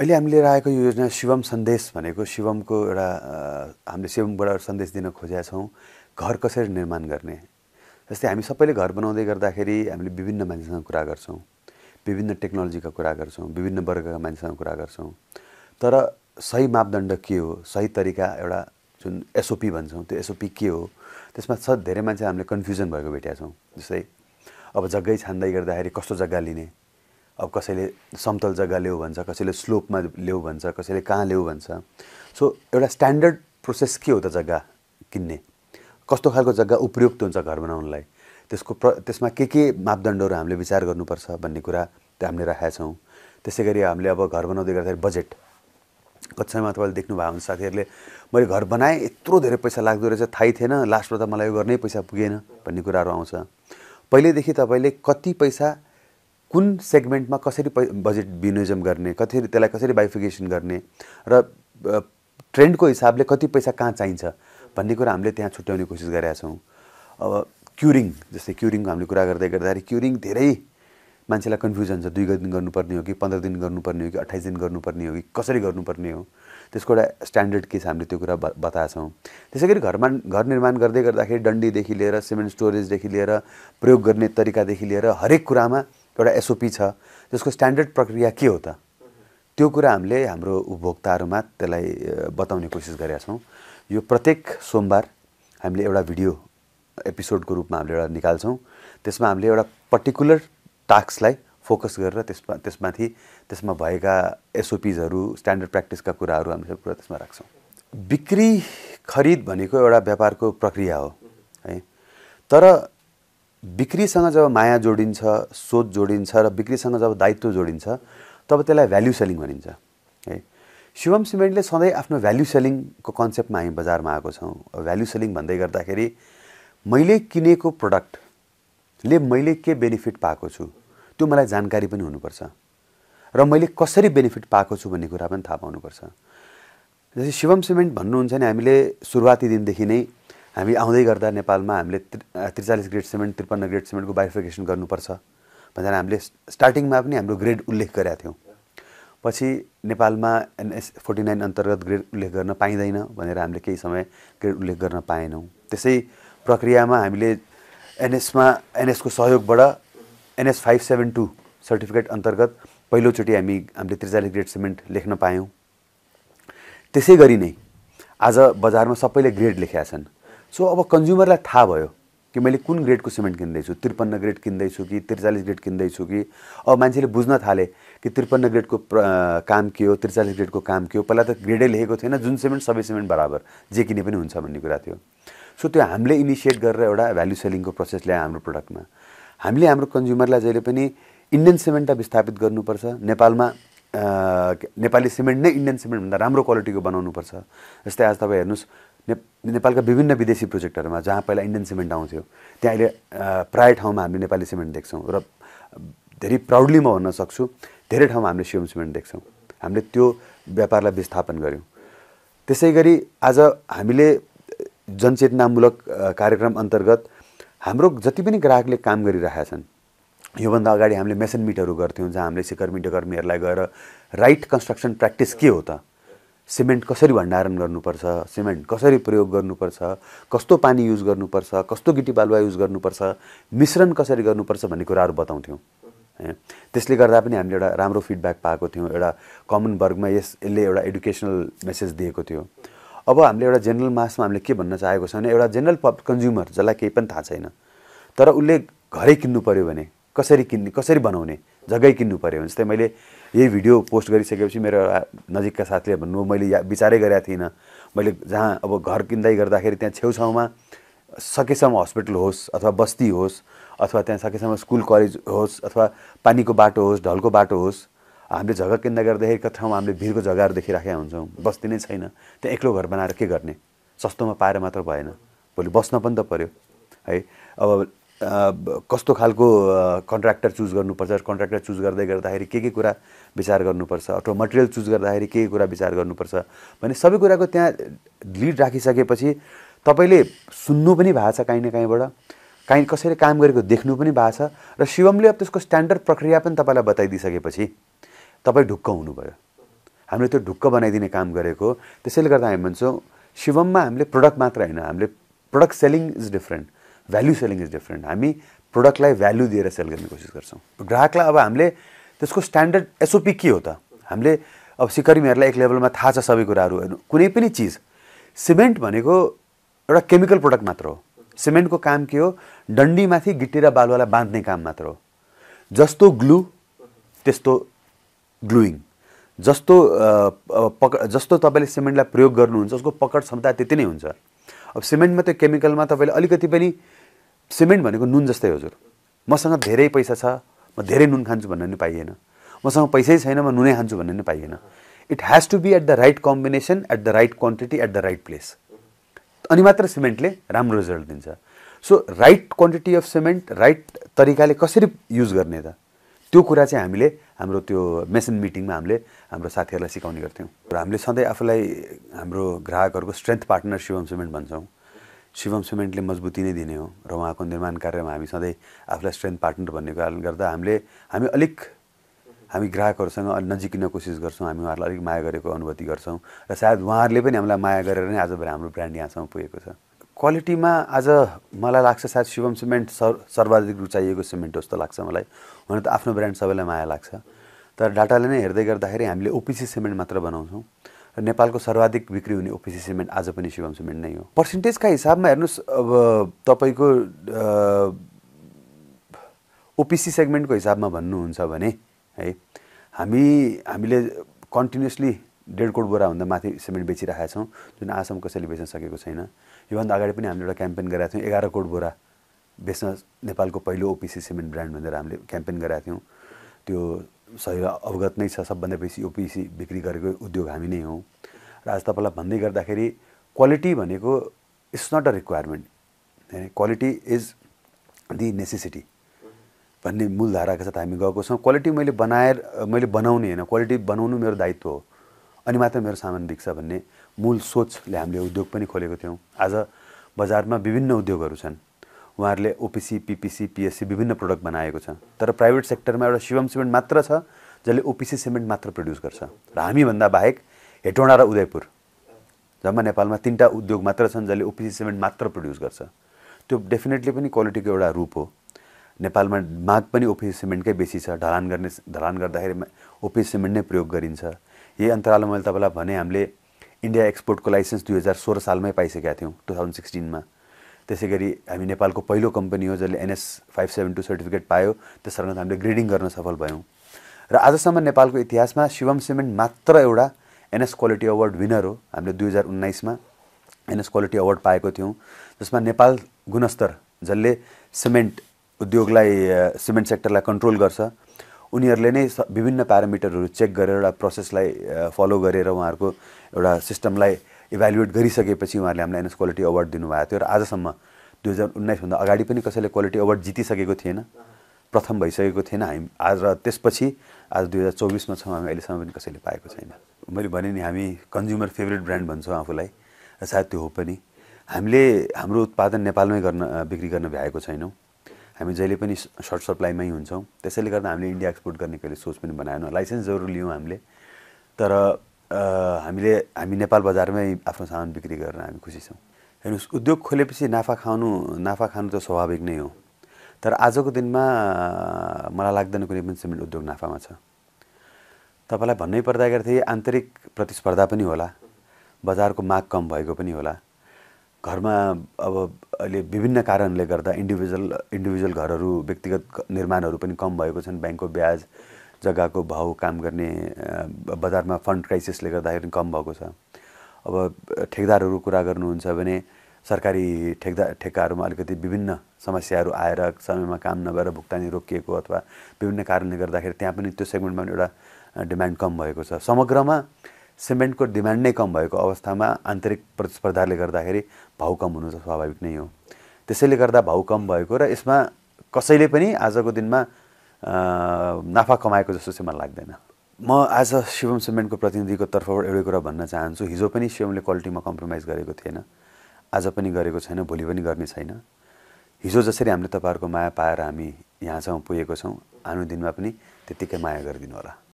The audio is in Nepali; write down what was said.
अहिले हामीले आएको यो योजना शिवम सन्देश भनेको शिवमको एउटा हामीले शिवमबाट सन्देश दिन खोजेका छौँ घर कसरी निर्माण गर्ने जस्तै हामी सबैले घर बनाउँदै गर्दाखेरि हामीले विभिन्न मान्छेसँग कुरा गर्छौँ विभिन्न टेक्नोलोजीका कुरा गर्छौँ विभिन्न वर्गका मान्छेसँग कुरा गर्छौँ तर सही मापदण्ड के हो सही तरिका एउटा जुन एसओपी भन्छौँ त्यो एसओपी के हो त्यसमा छ धेरै मान्छे हामीले कन्फ्युजन भएको भेटेका छौँ जस्तै अब जग्गै छान्दै गर्दाखेरि कस्तो जग्गा लिने अब कसैले समतल जग्गा ल्याऊ भन्छ कसैले स्लोपमा ल्याऊ भन्छ कसैले कहाँ ल्याऊ भन्छ सो एउटा स्ट्यान्डर्ड प्रोसेस के हो त जग्गा किन्ने कस्तो खालको जग्गा उपयुक्त हुन्छ घर बनाउनलाई त्यसको प्र त्यसमा के के मापदण्डहरू हामीले विचार गर्नुपर्छ भन्ने कुरा त्यो हामीले राखेका छौँ त्यसै गरी हामीले अब घर बनाउँदै गर्दाखेरि बजेट कक्षामा तपाईँले देख्नुभयो हुन्छ साथीहरूले मैले घर बनाएँ यत्रो धेरै पैसा लाग्दो रहेछ थाहै थिएन लास्टमा त मलाई यो गर्नै पैसा पुगेन भन्ने कुराहरू आउँछ पहिल्यैदेखि तपाईँले कति पैसा कुन सेगमेन्टमा कसरी बजेट विनियोजन गर्ने कसरी त्यसलाई कसरी बाइफिकेसन गर्ने र ट्रेन्डको हिसाबले कति पैसा कहाँ चाहिन्छ भन्ने कुरा हामीले त्यहाँ छुट्याउने कोसिस गरेका छौँ अब क्युरिङ जस्तै क्युरिङको हामीले कुरा गर्दै गर्दाखेरि क्युरिङ धेरै मान्छेलाई कन्फ्युजन छ दुई दिन गर्नुपर्ने हो कि पन्ध्र दिन गर्नुपर्ने हो कि अठाइस दिन गर्नुपर्ने हो कि कसरी गर्नुपर्ने हो त्यसको एउटा स्ट्यान्डर्ड के छ हामीले त्यो कुरा बताएछौँ त्यसै गरी घरमा घर निर्माण गर्दै गर्दाखेरि डन्डीदेखि लिएर सिमेन्ट स्टोरेजदेखि लिएर प्रयोग गर्ने तरिकादेखि लिएर हरेक कुरामा एउटा एसओपी छ त्यसको स्ट्यान्डर्ड प्रक्रिया के हो त त्यो कुरा हामीले हाम्रो उपभोक्ताहरूमा त्यसलाई बताउने कोसिस गरेका छौँ यो प्रत्येक सोमबार हामीले एउटा भिडियो एपिसोडको रूपमा हामीले एउटा निकाल्छौँ त्यसमा हामीले एउटा पर्टिकुलर टास्कलाई फोकस गरेर त्यसमा त्यसमाथि त्यसमा भएका एसओपिजहरू स्ट्यान्डर्ड प्र्याक्टिसका कुराहरू हामीले कुरा त्यसमा राख्छौँ बिक्री खरिद भनेको एउटा व्यापारको प्रक्रिया हो है तर बिक्रीसँग जब माया जोडिन्छ सोच जोडिन्छ र बिक्रीसँग जब दायित्व जोडिन्छ तब त्यसलाई भ्याल्यु सेलिङ भनिन्छ है शिवम सिमेन्टले सधैँ आफ्नो भ्याल्यु सेलिङको कन्सेप्टमा हामी बजारमा आएको छौँ भ्याल्यु सेलिङ भन्दै गर्दाखेरि मैले किनेको प्रडक्टले मैले के बेनिफिट पाएको छु त्यो मलाई जानकारी पनि हुनुपर्छ र मैले कसरी बेनिफिट पाएको छु भन्ने कुरा पनि थाहा पाउनुपर्छ जस्तै शिवम सिमेन्ट भन्नुहुन्छ भने हामीले सुरुवाती दिनदेखि नै हामी आउँदै गर्दा नेपालमा हामीले त्रिचालिस ग्रेड सिमेन्ट त्रिपन्न ग्रेड सिमेन्टको बाइफिकेसन गर्नुपर्छ भनेर हामीले स्टार्टिङमा पनि हाम्रो ग्रेड उल्लेख गरेका थियौँ पछि नेपालमा एनएस फोर्टी नाइन अन्तर्गत ग्रेड उल्लेख गर्न पाइँदैन भनेर हामीले केही समय ग्रेड उल्लेख गर्न पाएनौँ त्यसै प्रक्रियामा हामीले एनएसमा एनएसको सहयोगबाट NS five seven two certificate अन्तर्गत पहिलोचोटि हामी हामीले त्रिचालिस ग्रेड सिमेन्ट लेख्न पायौँ त्यसै गरी नै आज बजारमा सबैले ग्रेड लेखेका छन् सो अब कन्ज्युमरलाई थाहा भयो कि मैले कुन ग्रेडको सिमेन्ट किन्दैछु त्रिपन्न ग्रेड किन्दैछु कि त्रिचालिस ग्रेड किन्दैछु कि अब मान्छेले बुझ्न थाले कि त्रिपन्न ग्रेडको काम के हो त्रिचालिस ग्रेडको काम के हो पहिला त ग्रेडै लेखेको थिएन जुन सिमेन्ट सबै सिमेन्ट बराबर जे किने पनि हुन्छ भन्ने कुरा थियो सो त्यो हामीले इनिसिएट गरेर एउटा भ्याल्यु सेलिङको प्रोसेस ल्यायो हाम्रो प्रडक्टमा हामीले हाम्रो कन्ज्युमरलाई जहिले पनि इन्डियन सिमेन्ट सिमेन्टलाई विस्थापित गर्नुपर्छ नेपालमा नेपाली सिमेन्ट नै इन्डियन सिमेन्टभन्दा राम्रो क्वालिटीको बनाउनुपर्छ जस्तै आज तपाईँ हेर्नुहोस् ने नेपालका विभिन्न विदेशी प्रोजेक्टहरूमा जहाँ पहिला इन्डियन सिमेन्ट आउँथ्यो त्यहाँ अहिले प्रायः ठाउँमा हामीले नेपाली सिमेन्ट देख्छौँ र धेरै प्राउडली म भन्न सक्छु धेरै ठाउँमा हामीले सिएम सिमेन्ट देख्छौँ हामीले त्यो व्यापारलाई विस्थापन गऱ्यौँ त्यसै गरी आज हामीले जनचेतनामूलक कार्यक्रम अन्तर्गत हाम्रो जति पनि ग्राहकले काम गरिरहेका छन् योभन्दा अगाडि हामीले मेसन मिटहरू गर्थ्यौँ जहाँ हामीले सिकर मिटकर्मीहरूलाई गएर राइट कन्स्ट्रक्सन प्र्याक्टिस के हो त सिमेन्ट कसरी भण्डारण गर्नुपर्छ सिमेन्ट कसरी प्रयोग गर्नुपर्छ कस्तो पानी युज गर्नुपर्छ कस्तो गिटी बालुवा युज गर्नुपर्छ मिश्रण कसरी गर्नुपर्छ भन्ने कुराहरू बताउँथ्यौँ त्यसले गर्दा पनि हामीले एउटा राम्रो फिडब्याक पाएको थियौँ एउटा कमन वर्गमा यस यसले एउटा एडुकेसनल मेसेज दिएको थियो अब हामीले एउटा जेनरल मासमा हामीले के भन्न चाहेको छ भने एउटा जेनरल पब कन्ज्युमर जसलाई केही पनि थाहा छैन तर उसले घरै किन्नु पऱ्यो भने कसरी किन्ने कसरी बनाउने जग्गै किन्नु पऱ्यो भने जस्तै मैले यही भिडियो पोस्ट गरिसकेपछि मेरो नजिकका साथीले भन्नु मैले या विचारै गरेका थिइनँ मैले जहाँ अब घर किन्दै गर्दाखेरि त्यहाँ छेउछाउमा सकेसम्म हस्पिटल होस् अथवा बस्ती होस् अथवा त्यहाँ सकेसम्म स्कुल कलेज होस् अथवा पानीको बाटो होस् ढलको बाटो होस् हामीले जग्गा किन्दा गर्दाखेरि ठाउँमा हामीले भिरको जग्गाहरू देखिराखेका हुन्छौँ बस्ती नै छैन त्यहाँ एक्लो घर बनाएर के गर्ने सस्तोमा पाएर मात्र भएन भोलि बस्न पनि त पऱ्यो है अब कस्तो खालको कन्ट्र्याक्टर चुज गर्नुपर्छ कन्ट्र्याक्टर चुज गर्दै गर्दाखेरि के के कुरा विचार गर्नुपर्छ अथवा मटेरियल चुज गर्दाखेरि के के कुरा विचार गर्नुपर्छ भने सबै कुराको त्यहाँ लिड राखिसकेपछि तपाईँले सुन्नु पनि भएको छ काहीँ न काहीँबाट काहीँ कसैले काम गरेको देख्नु पनि भएको छ र शिवमले अब त्यसको स्ट्यान्डर्ड प्रक्रिया पनि तपाईँलाई बताइदिइसकेपछि तपाईँ ढुक्क हुनुभयो हामीले त्यो ढुक्क बनाइदिने काम गरेको त्यसैले गर्दा हामी भन्छौँ शिवममा हामीले प्रडक्ट मात्र होइन हामीले product selling is different value selling is different हामी प्रोडक्टलाई भ्याल्यु दिएर सेल गर्ने कोसिस गर्छौँ ग्राहकलाई अब हामीले त्यसको स्ट्यान्डर्ड एसओपी के हो त हामीले अब सिकर्मीहरूलाई एक लेभलमा थाहा छ सबै कुराहरू हेर्नु कुनै पनि चिज सिमेन्ट भनेको एउटा केमिकल प्रोडक्ट मात्र हो सिमेन्टको काम के हो डन्डीमाथि गिटेर बालुवालाई बाँध्ने काम मात्र हो जस्तो ग्लु त्यस्तो ग्लुइङ जस्तो पक जस्तो तपाईँले सिमेन्टलाई प्रयोग गर्नुहुन्छ उसको पकड क्षमता त्यति नै हुन्छ अब सिमेन्टमा त्यो केमिकलमा तपाईँले अलिकति पनि सिमेन्ट भनेको नुन जस्तै हजुर मसँग धेरै पैसा छ म धेरै नुन खान्छु भन्ने पनि पाइएन मसँग पैसै छैन म नुनै खान्छु भन्ने पनि पाइएन it has to be at the right combination at the right quantity at the right place अनि मात्र सिमेन्टले राम्रो रिजल्ट दिन्छ so right quantity of cement right तरिकाले कसरी युज गर्ने त त्यो कुरा चाहिँ हामीले हाम्रो त्यो मेसन मिटिङमा हामीले हाम्रो साथीहरूलाई सिकाउने गर्थ्यौँ र हामीले सधैँ आफूलाई हाम्रो ग्राहकहरूको स्ट्रेन्थ पार्टनर शिवम सिमेन्ट भन्छौँ शिवम सिमेन्टले मजबुती नै दिने हो र उहाँको निर्माण कार्यमा हामी सधैँ आफूलाई स्ट्रेन्थ पार्टनर भन्ने कारणले गर्दा हामीले हामी अलिक हामी ग्राहकहरूसँग नजिकिन कोसिस गर्छौँ हामी उहाँहरूलाई अलिक माया गरेको अनुभूति गर्छौँ र सायद उहाँहरूले पनि हामीलाई माया गरेर नै आज हाम्रो ब्रान्ड यहाँसम्म पुगेको छ क्वालिटीमा आज मलाई लाग्छ सायद शिवम सिमेन्ट सर् सर्वाधिक रुचाइएको सिमेन्ट जस्तो लाग्छ मलाई हुन त आफ्नो ब्रान्ड सबैलाई माया लाग्छ तर डाटाले नै हेर्दै गर्दाखेरि हामीले ओपिसी सिमेन्ट मात्र बनाउँछौँ नेपालको सर्वाधिक बिक्री हुने ओपिसी सिमेन्ट आज पनि शिवम सिमेन्ट नै हो पर्सेन्टेजका हिसाबमा हेर्नुहोस् अब तपाईँको ओपिसी सेगमेन्टको हिसाबमा भन्नुहुन्छ भने है हामी हामीले कन्टिन्युसली डेढ कोट बोराभन्दा माथि सिमेन्ट बेचिरहेका छौँ जुन आसम कसैले बेच्न सकेको छैन योभन्दा अगाडि पनि हामीले एउटा क्याम्पेन गरेका थियौँ एघार कोट बोरा बेच्न नेपालको पहिलो ओपिसी सिमेन्ट ब्रान्ड भनेर हामीले क्याम्पेन गरेका थियौँ त्यो सही अवगत नै छ सबभन्दा बेसी ओपिसी बिक्री गरेको उद्योग हामी नै हौँ र आज तपाईँलाई भन्दै गर्दाखेरि क्वालिटी भनेको इट्स नट अ रिक्वायरमेन्ट होइन क्वालिटी इज दि नेसेसिटी भन्ने मूलधाराको साथ हामी गएको छौँ क्वालिटी मैले बनाएर मैले बनाउने होइन क्वालिटी बनाउनु मेरो दायित्व हो अनि मात्र मेरो सामान बिक्छ भन्ने मूल सोचले हामीले उद्योग पनि खोलेको थियौँ आज बजारमा विभिन्न उद्योगहरू छन् उहाँहरूले ओपिसी पिपिसी पिएससी विभिन्न प्रडक्ट बनाएको छ तर प्राइभेट सेक्टरमा एउटा शिवम सिमेन्ट मात्र छ जसले ओपिसी सिमेन्ट मात्र प्रड्युस गर्छ र हामीभन्दा बाहेक हेटौँडा र उदयपुर जम्मा नेपालमा तिनवटा उद्योग मात्र छन् जसले ओपिसी सिमेन्ट मात्र प्रड्युस गर्छ त्यो डेफिनेटली पनि क्वालिटीको एउटा रूप हो नेपालमा माग पनि ओपिसी सिमेन्टकै बेसी छ ढलान गर्ने ढलान गर्दाखेरि ओपिसी सिमेन्ट नै प्रयोग गरिन्छ यही अन्तरालमा मैले तपाईँलाई भने हामीले इन्डिया एक्सपोर्टको लाइसेन्स दुई हजार सोह्र सालमै पाइसकेका थियौँ टु थाउजन्ड सिक्सटिनमा त्यसै गरी हामी नेपालको पहिलो कम्पनी हो जसले NS five seven two certificate पायो त्यसकारण हामीले ग्रेडिङ गर्न सफल भयौँ र आजसम्म नेपालको इतिहासमा शिवम सिमेन्ट मात्र एउटा एनएस क्वालिटी अवार्ड विनर हो हामीले दुई हजार उन्नाइसमा एनएस क्वालिटी अवार्ड पाएको थियौँ जसमा नेपाल गुणस्तर जसले सिमेन्ट उद्योगलाई सिमेन्ट सेक्टरलाई कन्ट्रोल गर्छ उनीहरूले नै विभिन्न प्यारामिटरहरू चेक गरेर एउटा प्रोसेसलाई फलो गरेर उहाँहरूको एउटा सिस्टमलाई इभ्यालुएट गरिसकेपछि उहाँहरूले हामीलाई एनएस क्वालिटी अवार्ड दिनुभएको थियो र आजसम्म दुई हजार उन्नाइसभन्दा अगाडि पनि कसैले क्वालिटी अवार्ड जितिसकेको थिएन प्रथम भइसकेको थिएन हामी आज र त्यसपछि आज दुई हजार चौबिसमा छौँ हामी अहिलेसम्म पनि कसैले पाएको छैन मैले भने नि हामी कन्ज्युमर फेभरेट ब्रान्ड भन्छौँ आफूलाई र सायद त्यो हो पनि हामीले हाम्रो उत्पादन नेपालमै गर्न बिक्री गर्न भ्याएको छैनौँ हामी जहिले पनि सर्ट सप्लाईमै हुन्छौँ त्यसैले गर्दा हामीले इन्डिया एक्सपोर्ट गर्ने कहिले सोच पनि बनाएनौँ लाइसेन्स जरुर लियौँ हामीले तर हामीले हामी नेपाल बजारमै आफ्नो सामान बिक्री गरेर हामी खुसी छौँ हेर्नुहोस् उद्योग खोलेपछि नाफा खानु नाफा खानु त स्वाभाविक नै हो तर आजको दिनमा मलाई लाग्दैन कुनै पनि सिमेन्ट उद्योग नाफामा छ तपाईँलाई भन्नै पर्दाखेरि आन्तरिक प्रतिस्पर्धा पनि होला बजारको माग कम भएको पनि होला घरमा अब अहिले विभिन्न कारणले गर्दा इन्डिभिजुअल इन्डिभिजुअल घरहरू व्यक्तिगत निर्माणहरू पनि कम भएको छन् ब्याङ्कको ब्याज जग्गाको भाउ काम गर्ने बजारमा फन्ड क्राइसिसले गर्दाखेरि कम भएको छ अब ठेकदारहरू कुरा गर्नुहुन्छ भने सरकारी ठेकदा ठेक्काहरूमा अलिकति विभिन्न समस्याहरू आएर समयमा काम नभएर भुक्तानी रोकिएको अथवा विभिन्न कारणले गर्दाखेरि त्यहाँ पनि त्यो सेगमेन्टमा पनि एउटा डिमान्ड कम भएको छ समग्रमा सिमेन्टको डिमान्ड नै कम भएको अवस्थामा आन्तरिक प्रतिस्पर्धाले गर्दाखेरि भाउ कम हुनु स्वाभाविक नै हो त्यसैले गर्दा भाउ कम भएको र यसमा कसैले पनि आजको दिनमा नाफा कमाएको जस्तो चाहिँ मलाई लाग्दैन म आज शिवम सिमेन्टको प्रतिनिधिको तर्फबाट एउटै कुरा भन्न चाहन्छु हिजो पनि शिवमले क्वालिटीमा कम्प्रोमाइज गरेको थिएन आज पनि गरेको छैन भोलि पनि गर्ने छैन हिजो जसरी हामीले तपाईँहरूको माया पाएर हामी यहाँसम्म पुगेको छौँ आउने दिनमा पनि त्यत्तिकै माया गरिदिनु होला